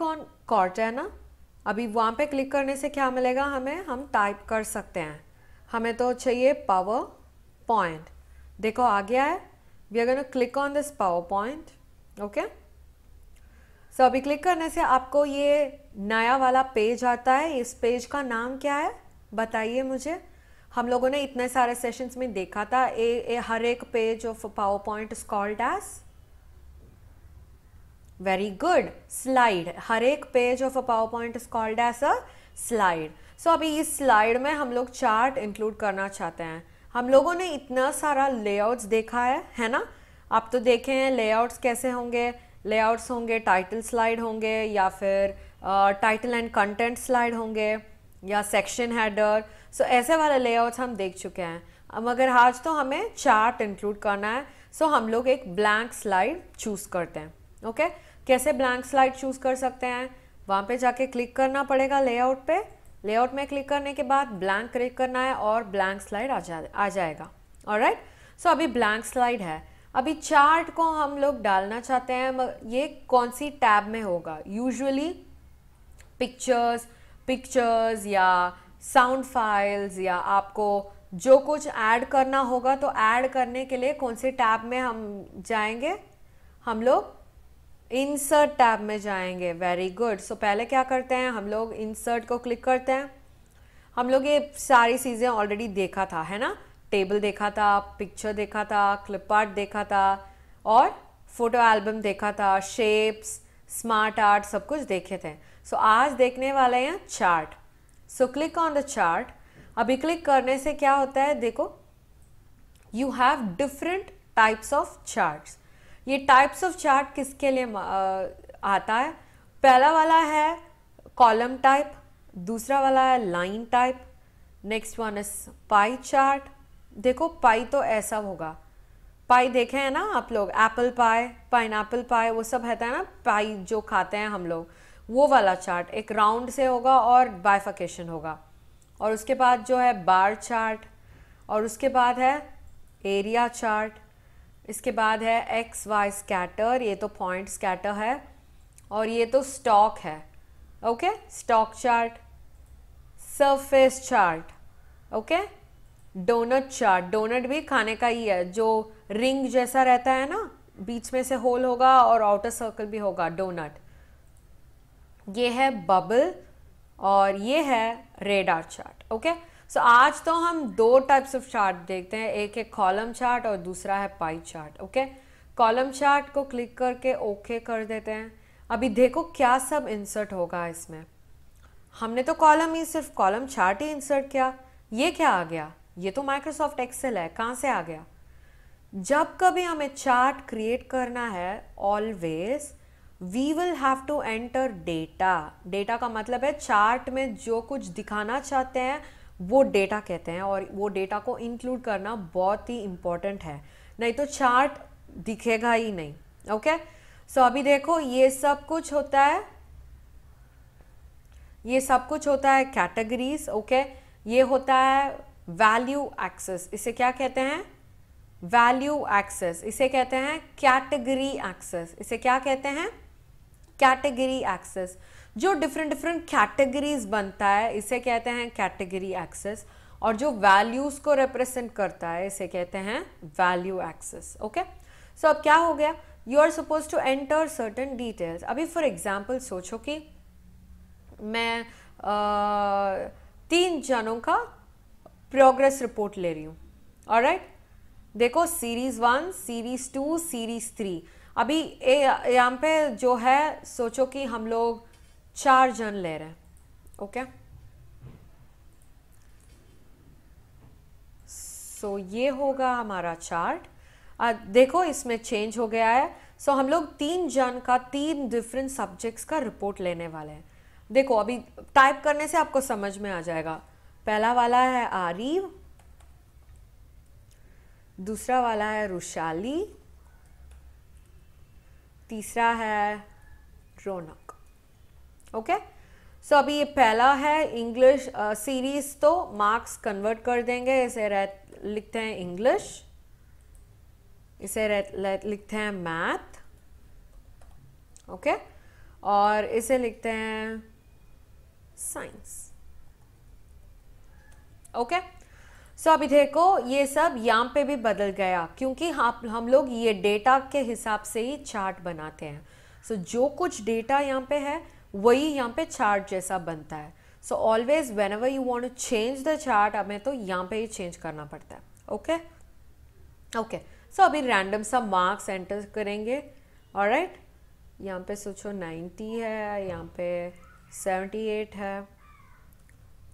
Click on court है ना अभी वहाँ पे क्लिक करने से क्या मिलेगा हमें हम टाइप कर सकते हैं हमें तो चाहिए पावर पॉइंट देखो आ गया है we are click on this PowerPoint okay so अभी क्लिक करने से आपको ये नया वाला पेज आता है इस पेज का नाम क्या है बताइए मुझे हम लोगों ने इतने सारे सेशंस में देखा था ए, ए हर एक page of PowerPoint called as very good slide हर एक page of a PowerPoint is called as a slide so अभी इस स्लाइड में हम लोग चार्ट इंक्लूड करना चाहते हैं हम लोगों ने इतना सारा लेआउट्स देखा है है ना आप तो देखे हैं लेआउट्स कैसे होंगे लेआउट्स होंगे टाइटल स्लाइड होंगे या फिर टाइटल एंड कंटेंट स्लाइड होंगे या सेक्शन हैडर सो ऐसे वाले लेआउट्स हम देख चुके हैं मगर आज तो हमें चार्ट इंक्लूड करना है सो so हम लोग एक ब्लैंक स्लाइड चूज़ करते हैं ओके okay? कैसे ब्लैंक स्लाइड चूज़ कर सकते हैं वहां पे जाके क्लिक करना पड़ेगा लेआउट पे लेआउट में क्लिक करने के बाद ब्लैंक क्लिक करना है और ब्लैंक स्लाइड आ जा आ जाएगा और राइट सो अभी ब्लैंक स्लाइड है अभी चार्ट को हम लोग डालना चाहते हैं ये कौन सी टैब में होगा यूजुअली पिक्चर्स पिक्चर्स या साउंड फाइल्स या आपको जो कुछ ऐड करना होगा तो ऐड करने के लिए कौन से टैब में हम जाएंगे हम लोग इंसर्ट टैब में जाएंगे वेरी गुड सो पहले क्या करते हैं हम लोग इंसर्ट को क्लिक करते हैं हम लोग ये सारी चीज़ें ऑलरेडी देखा था है ना टेबल देखा था पिक्चर देखा था क्लिप आर्ट देखा था और फोटो एल्बम देखा था शेप्स स्मार्ट आर्ट सब कुछ देखे थे सो so, आज देखने वाले हैं chart so click on the chart अभी क्लिक करने से क्या होता है देखो you have different types of charts ये टाइप्स ऑफ चार्ट किसके लिए आता है पहला वाला है कॉलम टाइप दूसरा वाला है line type next one is pie chart देखो पाई तो ऐसा होगा पाई देखे हैं ना आप लोग apple pie pineapple pie वो सब रहता है ना पाई जो खाते हैं हम लोग वो वाला चार्ट एक राउंड से होगा और बाइफकेशन होगा और उसके बाद जो है बार चार्ट और उसके बाद है एरिया चार्ट इसके बाद है एक्स वाई स्कैटर ये तो पॉइंट स्कैटर है और ये तो स्टॉक है okay stock chart surface chart okay doughnut chart doughnut भी खाने का ही है जो रिंग जैसा रहता है ना बीच में से होल होगा और आउटर सर्कल भी होगा डोनट ये है बबल और ये है radar chart okay so so, आज तो हम दो टाइप्स ऑफ चार्ट देखते हैं एक है कॉलम चार्ट और दूसरा है pie chart okay column chart को क्लिक करके ओके okay कर देते हैं अभी देखो क्या सब इंसर्ट होगा इसमें हमने तो कॉलम ही सिर्फ कॉलम चार्ट ही इंसर्ट किया ये क्या आ गया ये तो माइक्रोसॉफ्ट एक्सेल है कहाँ से आ गया जब कभी हमें चार्ट क्रिएट करना है always we will have to enter data data का मतलब है चार्ट में जो कुछ दिखाना चाहते हैं वो डेटा कहते हैं और वो डेटा को इंक्लूड करना बहुत ही इम्पॉर्टेंट है नहीं तो चार्ट दिखेगा ही नहीं ओके okay? सो so, अभी देखो ये सब कुछ होता है ये सब कुछ होता है कैटेगरीज ओके okay? ये होता है वैल्यू एक्सेस इसे क्या कहते हैं वैल्यू एक्सेस इसे कहते हैं कैटेगरी एक्सेस इसे क्या कहते हैं कैटेगरी एक्सेस जो डिफरेंट डिफरेंट कैटेगरीज बनता है इसे कहते हैं कैटेगरी एक्सेस और जो वैल्यूज को रिप्रेजेंट करता है इसे कहते हैं वैल्यू एक्सेस ओके सो अब क्या हो गया you are suppose to enter certain details अभी फॉर एग्जाम्पल सोचो कि मैं आ, तीन जनों का प्रोग्रेस रिपोर्ट ले रही हूं और राइट देखो series one series two series three अभी यहाँ पे जो है सोचो कि हम लोग चार जन ले रहे हैं ओके सो ये होगा हमारा चार्ट आ, देखो इसमें चेंज हो गया है सो so, हम लोग तीन जन का तीन डिफरेंट सब्जेक्ट्स का रिपोर्ट लेने वाले हैं देखो अभी टाइप करने से आपको समझ में आ जाएगा पहला वाला है आरिव दूसरा वाला है रुशाली तीसरा है रौनक ओके सो अभी ये पहला है इंग्लिश सीरीज uh, तो मार्क्स कन्वर्ट कर देंगे इसे लिखते हैं इंग्लिश इसे लिखते हैं मैथ ओके और इसे लिखते हैं साइंस ओके सो so, अभी देखो ये सब यहाँ पे भी बदल गया क्योंकि हम हम लोग ये डेटा के हिसाब से ही चार्ट बनाते हैं सो so, जो कुछ डेटा यहाँ पे है वही यहाँ पे चार्ट जैसा बनता है so always whenever you want to change the chart हमें तो यहाँ पे ही चेंज करना पड़ता है ओके ओके सो अभी रैंडम सा मार्क्स एंटर करेंगे और राइट यहाँ पे सोचो 90 है यहाँ पे 78 है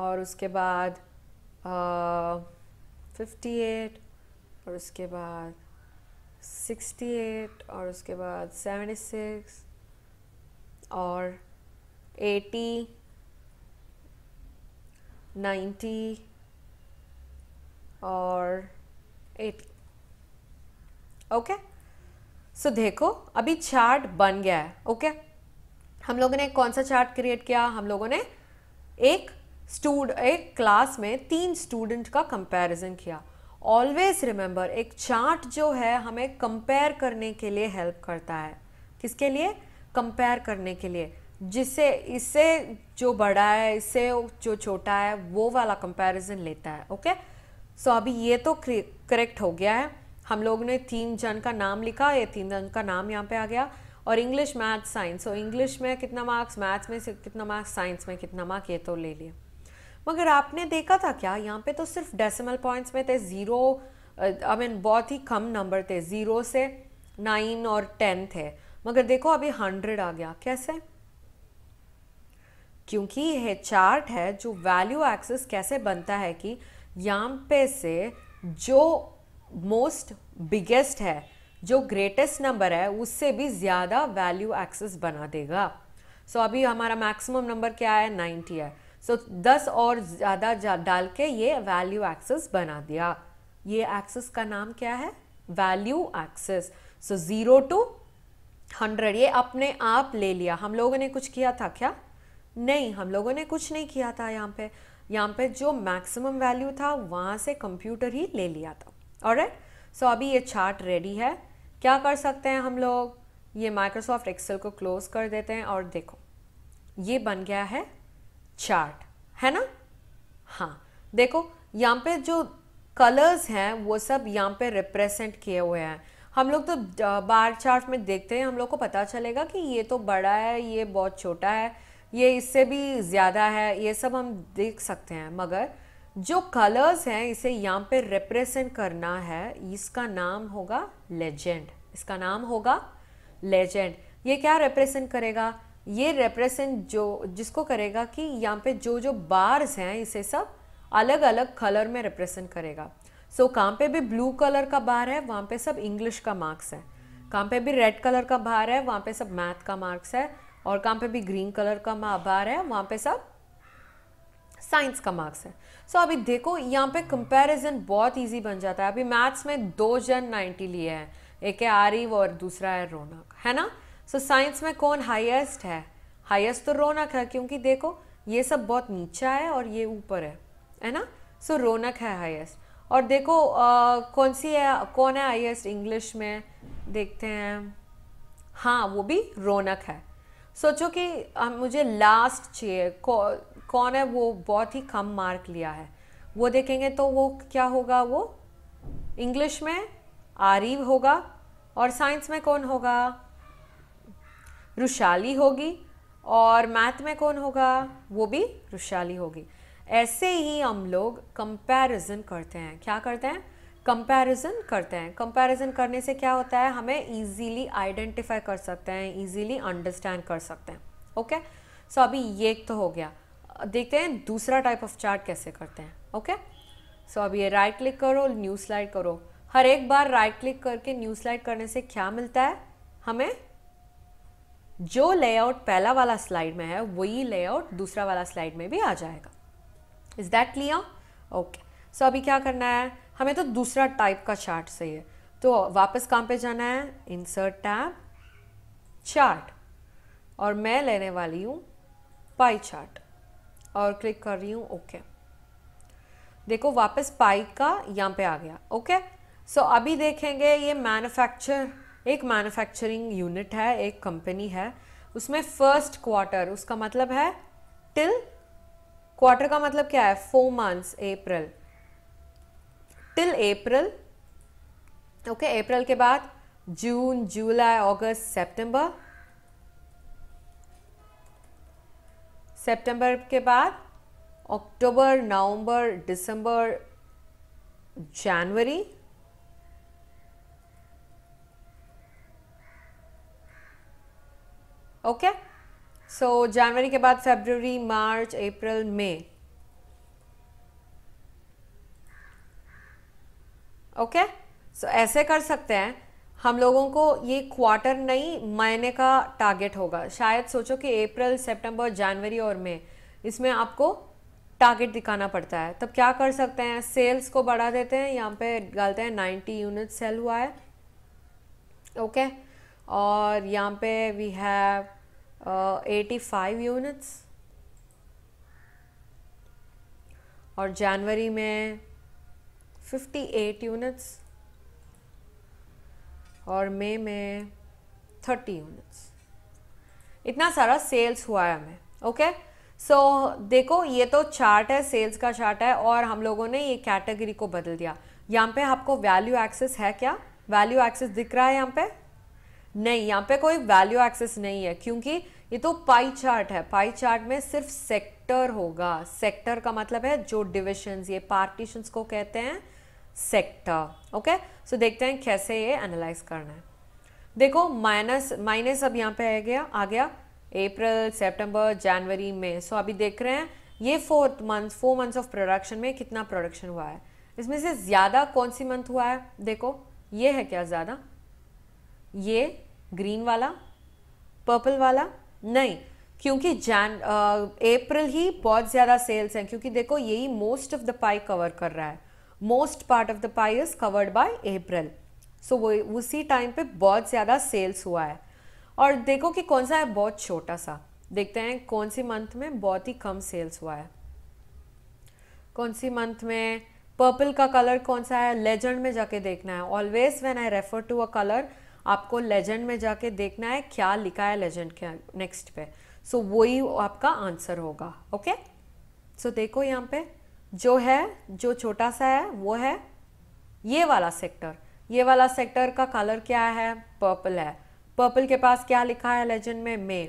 और उसके बाद फिफ्टी एट और उसके बाद सिक्सटी एट और उसके बाद सेवेंटी सिक्स और एटी नाइन्टी और eighty okay okay? So so, देखो अभी चार्ट बन गया है ओके okay? हम लोगों ने कौन सा चार्ट क्रिएट किया हम लोगों ने एक स्टूड एक क्लास में तीन स्टूडेंट का कंपैरिजन किया ऑलवेज रिमेंबर एक चार्ट जो है हमें कंपेयर करने के लिए हेल्प करता है किसके लिए कंपेयर करने के लिए जिससे इससे जो बड़ा है इससे जो छोटा है वो वाला कंपैरिजन लेता है ओके सो so, अभी ये तो करेक्ट हो गया है हम लोग ने तीन जन का नाम लिखा ये तीन जन का नाम यहाँ पे आ गया और English math science so English में कितना मार्क्स मैथ्स में कितना मार्क्स साइंस में कितना मार्क्स ये तो ले लिए मगर आपने देखा था क्या यहाँ पे तो सिर्फ डेसिमल पॉइंट्स में थे ज़ीरो आई मीन बहुत ही कम नंबर थे ज़ीरो से नाइन और टेन थे मगर देखो अभी हंड्रेड आ गया कैसे क्योंकि यह चार्ट है जो वैल्यू एक्सेस कैसे बनता है कि यहाँ पे से जो मोस्ट बिगेस्ट है जो ग्रेटेस्ट नंबर है उससे भी ज़्यादा वैल्यू एक्सेस बना देगा सो so, अभी हमारा मैक्सिमम नंबर क्या है नाइन्टी है सो so, दस और ज़्यादा डाल के ये वैल्यू एक्सेस बना दिया ये एक्सेस का नाम क्या है value axis so zero to hundred ये अपने आप ले लिया हम लोगों ने कुछ किया था क्या नहीं हम लोगों ने कुछ नहीं किया था यहाँ पे यहाँ पे जो मैक्सिमम वैल्यू था वहाँ से कंप्यूटर ही ले लिया था और सो so, अभी ये चार्ट रेडी है क्या कर सकते हैं हम लोग ये माइक्रोसॉफ्ट एक्सेल को क्लोज कर देते हैं और देखो ये बन गया है चार्ट है ना हाँ देखो यहाँ पे जो कलर्स हैं वो सब यहाँ पे रिप्रेजेंट किए हुए हैं हम लोग तो बार चार्ट में देखते हैं हम लोग को पता चलेगा कि ये तो बड़ा है ये बहुत छोटा है ये इससे भी ज़्यादा है ये सब हम देख सकते हैं मगर जो कलर्स हैं इसे यहाँ पे रिप्रेजेंट करना है इसका नाम होगा लेजेंड इसका नाम होगा लेजेंड ये क्या रिप्रेजेंट करेगा ये रिप्रेजेंट जो जिसको करेगा कि यहाँ पे जो जो बार्स हैं इसे सब अलग अलग कलर में रिप्रेजेंट करेगा सो so, कहाँ पे भी ब्लू कलर का बार है वहाँ पे सब इंग्लिश का मार्क्स है कहाँ पे भी रेड कलर का बार है वहाँ पे सब मैथ का मार्क्स है और कहाँ पे भी ग्रीन कलर का मैं रहा है वहाँ पे सब साइंस का मार्क्स है सो so, अभी देखो यहाँ पे कंपैरिजन बहुत इजी बन जाता है अभी मैथ्स में दो जन 90 लिए हैं एक है आरिव और दूसरा है रौनक है ना सो so, साइंस में कौन हाईएस्ट है हाईएस्ट तो रौनक है क्योंकि देखो ये सब बहुत नीचा है और ये ऊपर है है ना सो so, रौनक है हाईएस्ट और देखो आ, कौन सी है कौन है हाईएस्ट इंग्लिश में देखते हैं हाँ वो भी रौनक है सोचो कि मुझे लास्ट चाहिए कौन है वो बहुत ही कम मार्क लिया है वो देखेंगे तो वो क्या होगा वो इंग्लिश में आरिव होगा और साइंस में कौन होगा रुशाली होगी और मैथ में कौन होगा वो भी रुशाली होगी ऐसे ही हम लोग कंपैरिजन करते हैं क्या करते हैं कंपैरिजन करते हैं कंपैरिजन करने से क्या होता है हमें इजीली आइडेंटिफाई कर सकते हैं इजीली अंडरस्टैंड कर सकते हैं ओके सो so, अभी ये तो हो गया देखते हैं दूसरा टाइप ऑफ चार्ट कैसे करते हैं ओके सो so, ये राइट क्लिक करो न्यू स्लाइड करो हर एक बार राइट क्लिक करके न्यू स्लाइड करने से क्या मिलता है हमें जो लेआउट पहला वाला स्लाइड में है वही लेआउट दूसरा वाला स्लाइड में भी आ जाएगा is that clear okay so अभी क्या करना है हमें तो दूसरा टाइप का चार्ट चाहिए तो वापस काम पे जाना है इंसर्ट टैब चार्ट और मैं लेने वाली हूँ पाई चार्ट और क्लिक कर रही हूँ ओके देखो वापस पाई का यहाँ पे आ गया ओके सो so, अभी देखेंगे ये मैन्युफैक्चर एक मैन्युफैक्चरिंग यूनिट है एक कंपनी है उसमें फर्स्ट क्वार्टर उसका मतलब है टिल क्वार्टर का मतलब क्या है four months April till April okay April के बाद जून जुलाई अगस्त सितंबर सितंबर के बाद अक्टूबर नवंबर दिसंबर जनवरी ओके सो जनवरी के बाद फेब्रुवरी मार्च अप्रैल मई ओके सो ऐसे कर सकते हैं हम लोगों को ये क्वार्टर नहीं महीने का टारगेट होगा शायद सोचो कि अप्रैल सितंबर जनवरी और मई इसमें आपको टारगेट दिखाना पड़ता है तब क्या कर सकते हैं सेल्स को बढ़ा देते हैं यहाँ पे डालते हैं 90 यूनिट सेल हुआ है ओके okay? और यहाँ पे we have eighty five units और जनवरी में 58 यूनिट्स और मई में 30 यूनिट्स इतना सारा सेल्स हुआ है हमें ओके सो so, देखो ये तो चार्ट है सेल्स का चार्ट है और हम लोगों ने ये कैटेगरी को बदल दिया यहाँ पे आपको वैल्यू एक्सेस है क्या वैल्यू एक्सेस दिख रहा है यहाँ पे नहीं यहाँ पे कोई वैल्यू एक्सेस नहीं है क्योंकि ये तो पाई चार्ट है पाई चार्ट में सिर्फ सेक्टर होगा सेक्टर का मतलब है जो डिविशन ये पार्टीशंस को कहते हैं सेक्टर ओके सो देखते हैं कैसे ये एनालाइज करना है देखो माइनस माइनस अब यहाँ पे आ गया आ गया अप्रैल सितंबर जनवरी में सो अभी देख रहे हैं ये fourth month four months of production में कितना प्रोडक्शन हुआ है इसमें से ज़्यादा कौन सी मंथ हुआ है देखो ये है क्या ज़्यादा ये ग्रीन वाला पर्पल वाला नहीं क्योंकि जान अप्रैल ही बहुत ज़्यादा सेल्स हैं क्योंकि देखो यही most of the pie cover कर रहा है most part of the pie is covered by April so वो उसी टाइम पे बहुत ज़्यादा सेल्स हुआ है और देखो कि कौन सा है बहुत छोटा सा देखते हैं कौन सी मंथ में बहुत ही कम सेल्स हुआ है कौन सी मंथ में पर्पल का कलर कौन सा है लेजेंड में जाके देखना है always when I refer to a colour आपको लेजेंड में जाके देखना है क्या लिखा है लेजेंड के नेक्स्ट पे सो so, वही आपका आंसर होगा ओके okay? सो so, देखो यहाँ पे जो है जो छोटा सा है वो है ये वाला सेक्टर ये वाला सेक्टर का कलर क्या है पर्पल है पर्पल के पास क्या लिखा है लेजेंड में मे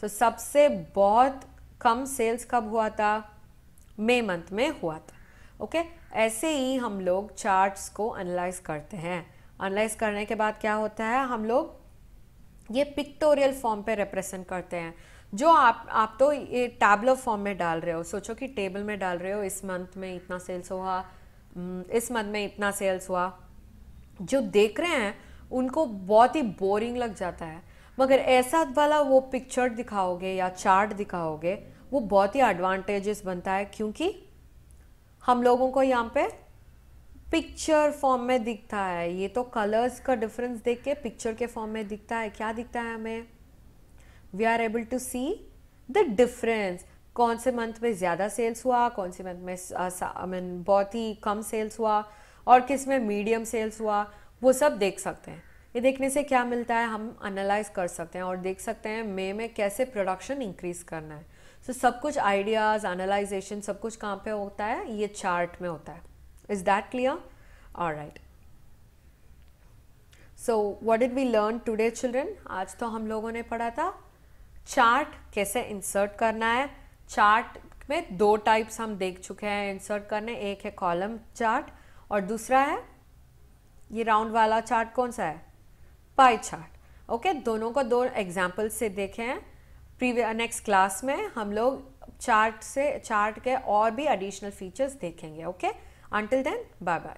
सो so, सबसे बहुत कम सेल्स कब हुआ था मे मंथ में हुआ था ओके okay? ऐसे ही हम लोग चार्ट्स को एनालाइज करते हैं एनालाइज करने के बाद क्या होता है हम लोग ये पिक्टोरियल फॉर्म पे रिप्रेजेंट करते हैं जो आप आप तो ये टैबलो फॉर्म में डाल रहे हो सोचो कि टेबल में डाल रहे हो इस मंथ में इतना सेल्स हुआ हम्म, इस मंथ में इतना सेल्स हुआ जो देख रहे हैं उनको बहुत ही बोरिंग लग जाता है मगर ऐसा वाला वो पिक्चर दिखाओगे या चार्ट दिखाओगे वो बहुत ही एडवांटेजेस बनता है क्योंकि हम लोगों को यहाँ पे पिक्चर फॉर्म में दिखता है ये तो कलर्स का डिफरेंस देख के पिक्चर के फॉर्म में दिखता है क्या दिखता है हमें we are able to see the difference कौन से मंथ में ज़्यादा सेल्स हुआ कौन से मंथ में आई मीन बहुत ही कम सेल्स हुआ और किस में मीडियम सेल्स हुआ वो सब देख सकते हैं ये देखने से क्या मिलता है हम एनालाइज कर सकते हैं और देख सकते हैं मे में कैसे प्रोडक्शन इंक्रीज करना है सो so, सब कुछ आइडियाज़ एनालाइजेशन सब कुछ कहाँ पे होता है ये चार्ट में होता है Is that clear? All right. So what did we learn today children आज तो हम लोगों ने पढ़ा था चार्ट कैसे इंसर्ट करना है चार्ट में दो टाइप्स हम देख चुके हैं इंसर्ट करने एक है कॉलम चार्ट और दूसरा है ये राउंड वाला चार्ट कौन सा है पाई चार्ट ओके दोनों को दो एग्जाम्पल से देखे हैं प्रीविय नेक्स्ट क्लास में हम लोग चार्ट से चार्ट के और भी एडिशनल फीचर्स देखेंगे okay okay? Until then, bye bye.